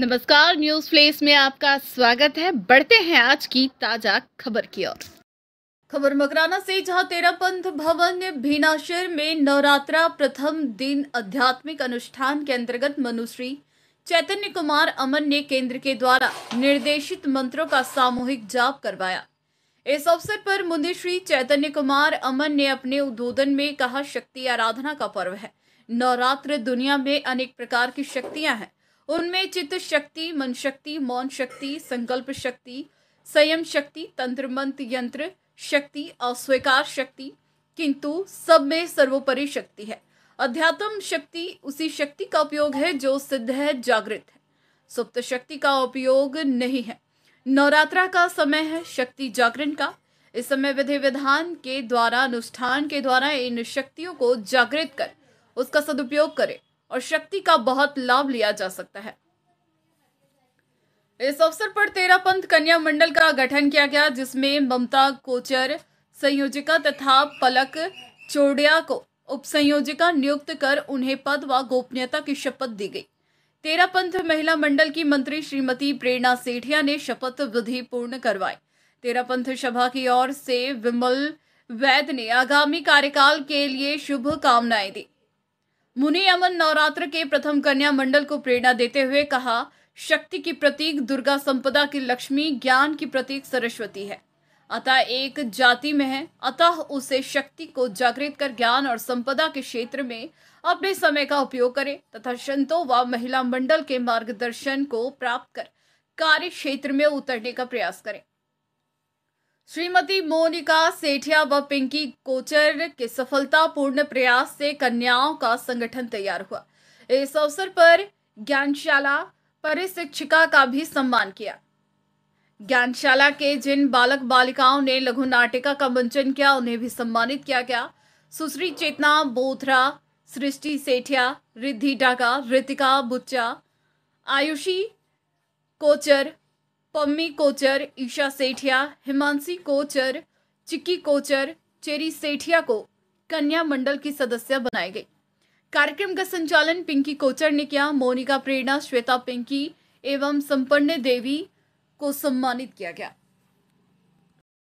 नमस्कार news place में आपका स्वागत है बढ़ते हैं आज की ताजा खबर की ओर खबर मकराना से जहां तेरा पंथ भवन शहर में नवरात्रा प्रथम दिन आध्यात्मिक अनुष्ठान के अंतर्गत मनुश्री चैतन्य कुमार अमन ने केंद्र के द्वारा निर्देशित मंत्रों का सामूहिक जाप करवाया इस अवसर पर मुनिश्री श्री चैतन्य कुमार अमन ने अपने उद्बोधन में कहा शक्ति आराधना का पर्व है नवरात्र दुनिया में अनेक प्रकार की शक्तियां हैं उनमें चित्त शक्ति मन शक्ति मौन शक्ति संकल्प शक्ति संयम शक्ति मंत्र यंत्र शक्ति अस्वीकार शक्ति किंतु सब में सर्वोपरि शक्ति है अध्यात्म शक्ति उसी शक्ति का उपयोग है जो सिद्ध है जागृत है सुप्त शक्ति का उपयोग नहीं है नवरात्रा का समय है शक्ति जागरण का इस समय विधि विधान के द्वारा अनुष्ठान के द्वारा इन शक्तियों को जागृत कर उसका सदुपयोग करें और शक्ति का बहुत लाभ लिया जा सकता है इस अवसर पर तेरा पंथ कन्या मंडल का गठन किया गया जिसमें ममता कोचर संयोजिका तथा पलक चोड़िया को उप संयोजिका नियुक्त कर उन्हें पद व गोपनीयता की शपथ दी गई तेरा पंथ महिला मंडल की मंत्री श्रीमती प्रेरणा सेठिया ने शपथ विधि पूर्ण करवाई तेरा पंथ सभा की ओर से विमल वैद ने आगामी कार्यकाल के लिए शुभ कामनाएं दी मुनि अमन नवरात्र के प्रथम कन्या मंडल को प्रेरणा देते हुए कहा शक्ति की प्रतीक दुर्गा संपदा की लक्ष्मी ज्ञान की प्रतीक सरस्वती है अतः एक जाति में है अतः उसे शक्ति को जागृत कर ज्ञान और संपदा के क्षेत्र में अपने समय का उपयोग करें तथा संतों व महिला मंडल के मार्गदर्शन को प्राप्त कर कार्य क्षेत्र में उतरने का प्रयास करें श्रीमती मोनिका सेठिया व पिंकी कोचर के सफलतापूर्ण प्रयास से कन्याओं का संगठन तैयार हुआ इस अवसर पर ज्ञानशाला परिशिक्षिका का भी सम्मान किया ज्ञानशाला के जिन बालक बालिकाओं ने लघु नाटिका का मंचन किया उन्हें भी सम्मानित किया गया सुश्री चेतना बोथरा सृष्टि सेठिया रिद्धि डाका ऋतिका बुच्चा आयुषी कोचर पम्मी कोचर ईशा सेठिया हिमांशी कोचर चिक्की कोचर चेरी सेठिया को कन्या मंडल की सदस्य बनाई गई कार्यक्रम का संचालन पिंकी कोचर ने किया मोनिका प्रेरणा श्वेता पिंकी एवं संपन्न देवी को सम्मानित किया गया